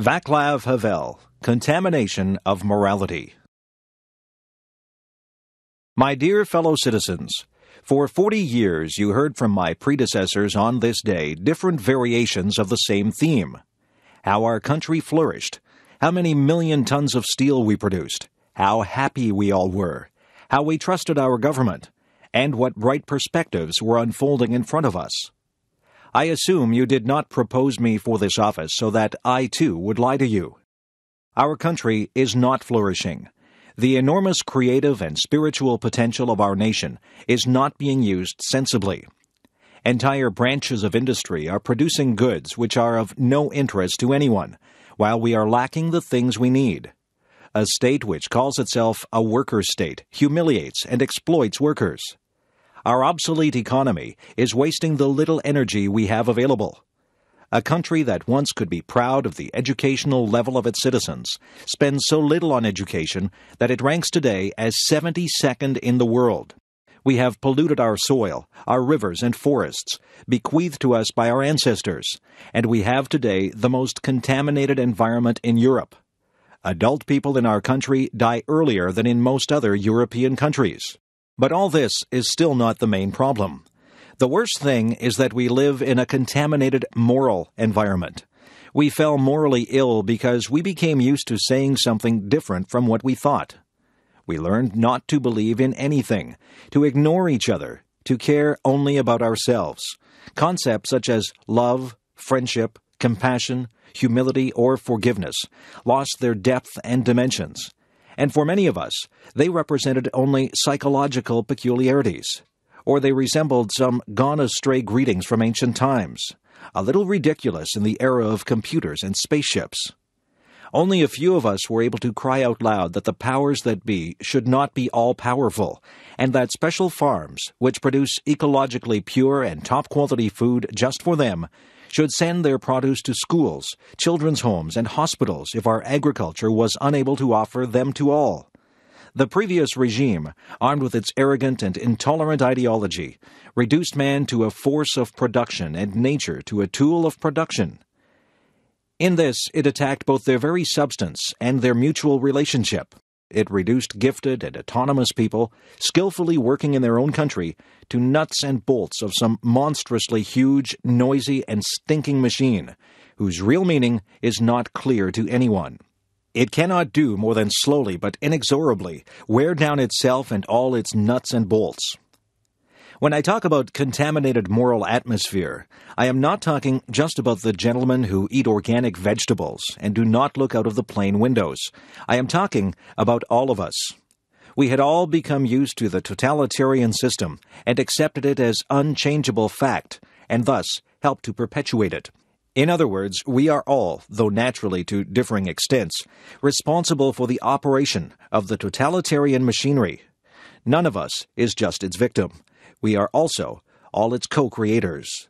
Vaclav Havel, Contamination of Morality. My dear fellow citizens, for 40 years you heard from my predecessors on this day different variations of the same theme. How our country flourished, how many million tons of steel we produced, how happy we all were, how we trusted our government, and what bright perspectives were unfolding in front of us. I assume you did not propose me for this office so that I too would lie to you. Our country is not flourishing. The enormous creative and spiritual potential of our nation is not being used sensibly. Entire branches of industry are producing goods which are of no interest to anyone, while we are lacking the things we need. A state which calls itself a worker state humiliates and exploits workers. Our obsolete economy is wasting the little energy we have available. A country that once could be proud of the educational level of its citizens spends so little on education that it ranks today as 72nd in the world. We have polluted our soil, our rivers and forests, bequeathed to us by our ancestors, and we have today the most contaminated environment in Europe. Adult people in our country die earlier than in most other European countries. But all this is still not the main problem. The worst thing is that we live in a contaminated moral environment. We fell morally ill because we became used to saying something different from what we thought. We learned not to believe in anything, to ignore each other, to care only about ourselves. Concepts such as love, friendship, compassion, humility, or forgiveness lost their depth and dimensions. And for many of us, they represented only psychological peculiarities, or they resembled some gone astray greetings from ancient times, a little ridiculous in the era of computers and spaceships. Only a few of us were able to cry out loud that the powers that be should not be all powerful, and that special farms, which produce ecologically pure and top quality food just for them, should send their produce to schools, children's homes, and hospitals if our agriculture was unable to offer them to all. The previous regime, armed with its arrogant and intolerant ideology, reduced man to a force of production and nature to a tool of production. In this, it attacked both their very substance and their mutual relationship. It reduced gifted and autonomous people, skillfully working in their own country, to nuts and bolts of some monstrously huge, noisy, and stinking machine, whose real meaning is not clear to anyone. It cannot do more than slowly but inexorably wear down itself and all its nuts and bolts, when I talk about contaminated moral atmosphere, I am not talking just about the gentlemen who eat organic vegetables and do not look out of the plane windows. I am talking about all of us. We had all become used to the totalitarian system and accepted it as unchangeable fact, and thus helped to perpetuate it. In other words, we are all, though naturally to differing extents, responsible for the operation of the totalitarian machinery None of us is just its victim. We are also all its co creators.